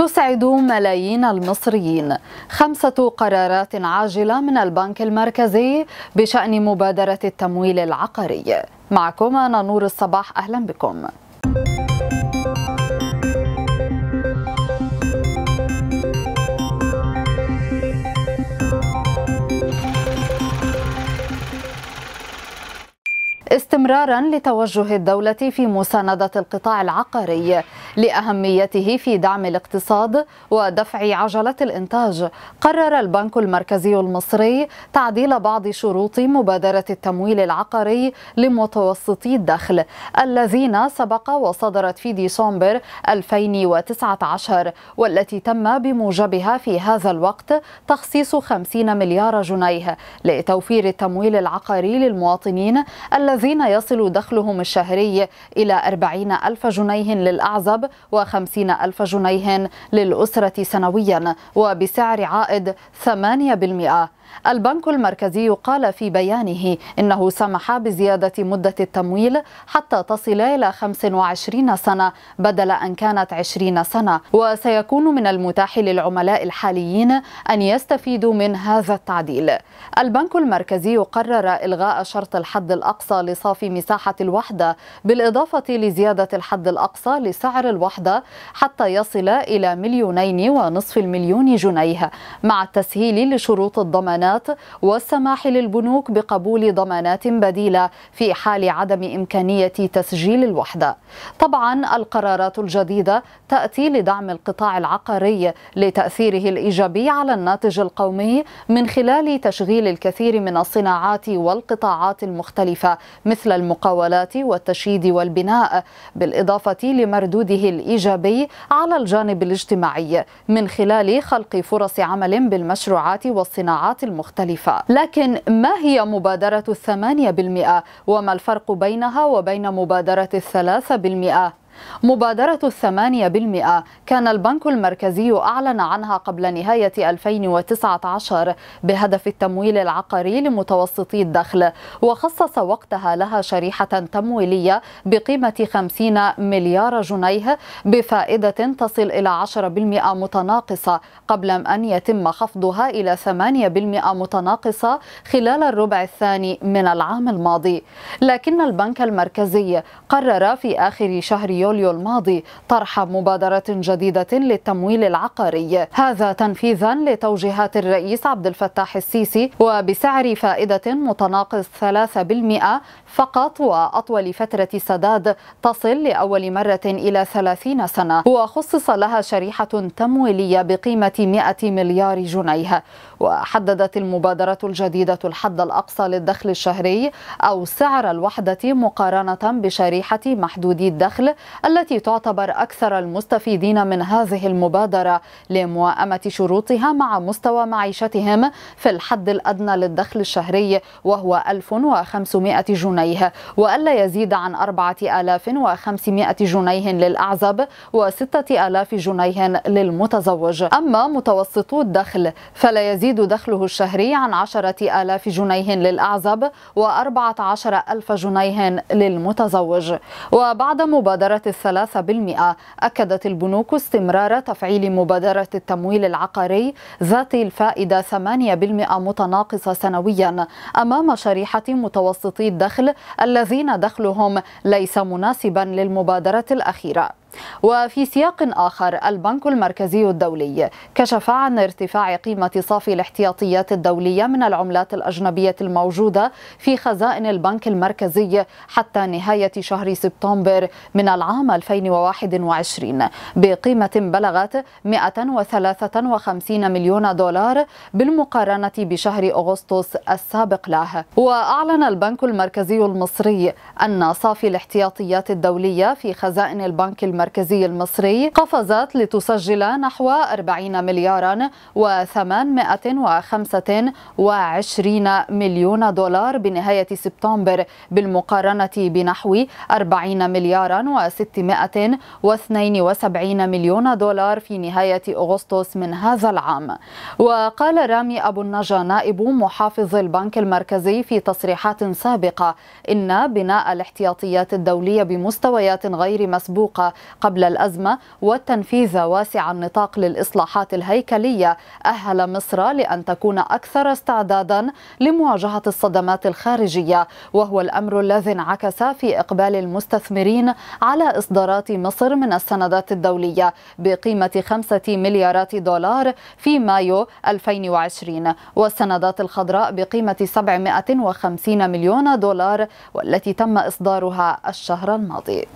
تسعد ملايين المصريين خمسة قرارات عاجلة من البنك المركزي بشأن مبادرة التمويل العقاري معكم أنا نور الصباح أهلا بكم استمرارا لتوجه الدولة في مساندة القطاع العقاري لأهميته في دعم الاقتصاد ودفع عجلة الإنتاج قرر البنك المركزي المصري تعديل بعض شروط مبادرة التمويل العقاري لمتوسطي الدخل الذين سبق وصدرت في ديسمبر 2019 والتي تم بموجبها في هذا الوقت تخصيص 50 مليار جنيه لتوفير التمويل العقاري للمواطنين الذين يصل دخلهم الشهري إلى 40 ألف جنيه للأعزب و50 ألف جنيه للأسرة سنويا وبسعر عائد 8% البنك المركزي قال في بيانه إنه سمح بزيادة مدة التمويل حتى تصل إلى 25 سنة بدل أن كانت 20 سنة وسيكون من المتاح للعملاء الحاليين أن يستفيدوا من هذا التعديل البنك المركزي قرر إلغاء شرط الحد الأقصى لصافي في مساحة الوحدة بالإضافة لزيادة الحد الأقصى لسعر الوحدة حتى يصل إلى مليونين ونصف المليون جنيه مع التسهيل لشروط الضمانات والسماح للبنوك بقبول ضمانات بديلة في حال عدم إمكانية تسجيل الوحدة طبعا القرارات الجديدة تأتي لدعم القطاع العقاري لتأثيره الإيجابي على الناتج القومي من خلال تشغيل الكثير من الصناعات والقطاعات المختلفة مثل مثل المقاولات والتشييد والبناء بالإضافة لمردوده الإيجابي على الجانب الاجتماعي من خلال خلق فرص عمل بالمشروعات والصناعات المختلفة لكن ما هي مبادرة الثمانية بالمئة وما الفرق بينها وبين مبادرة الثلاثة بالمئة مبادرة الثمانية بالمئة كان البنك المركزي أعلن عنها قبل نهاية 2019 بهدف التمويل العقاري لمتوسطي الدخل وخصص وقتها لها شريحة تمويلية بقيمة 50 مليار جنيه بفائدة تصل إلى 10% متناقصة قبل أن يتم خفضها إلى 8% متناقصة خلال الربع الثاني من العام الماضي لكن البنك المركزي قرر في آخر شهر يوليو يوليو الماضي طرح مبادرة جديدة للتمويل العقاري هذا تنفيذا لتوجيهات الرئيس عبد الفتاح السيسي وبسعر فائدة متناقص 3% فقط وأطول فترة سداد تصل لأول مرة إلى 30 سنة وخصص لها شريحة تمويلية بقيمة 100 مليار جنيه وحددت المبادرة الجديدة الحد الأقصى للدخل الشهري أو سعر الوحدة مقارنة بشريحة محدودي الدخل التي تعتبر أكثر المستفيدين من هذه المبادرة لموائمة شروطها مع مستوى معيشتهم في الحد الأدنى للدخل الشهري وهو 1500 جنيه وألا يزيد عن 4500 جنيه للأعزب و6000 جنيه للمتزوج أما متوسطو الدخل فلا يزيد دخله الشهري عن 10000 جنيه للأعزب و14000 جنيه للمتزوج وبعد مبادرة بنسبة الثلاثة بالمئة أكدت البنوك استمرار تفعيل مبادرة التمويل العقاري ذات الفائدة 8% متناقصة سنويا أمام شريحة متوسطي الدخل الذين دخلهم ليس مناسبا للمبادرة الأخيرة وفي سياق آخر البنك المركزي الدولي كشف عن ارتفاع قيمة صافي الاحتياطيات الدولية من العملات الأجنبية الموجودة في خزائن البنك المركزي حتى نهاية شهر سبتمبر من العام 2021 بقيمة بلغت 153 مليون دولار بالمقارنة بشهر أغسطس السابق له وأعلن البنك المركزي المصري أن صافي الاحتياطيات الدولية في خزائن البنك المركزي المركزي المصري قفزت لتسجل نحو 40 مليارا و825 مليون دولار بنهاية سبتمبر بالمقارنة بنحو 40 مليارا و672 مليون دولار في نهاية أغسطس من هذا العام وقال رامي أبو النجا نائب محافظ البنك المركزي في تصريحات سابقة إن بناء الاحتياطيات الدولية بمستويات غير مسبوقة قبل الأزمة والتنفيذ واسع النطاق للإصلاحات الهيكلية أهل مصر لأن تكون أكثر استعدادا لمواجهة الصدمات الخارجية وهو الأمر الذي انعكس في إقبال المستثمرين على إصدارات مصر من السندات الدولية بقيمة خمسة مليارات دولار في مايو 2020 والسندات الخضراء بقيمة 750 مليون دولار والتي تم إصدارها الشهر الماضي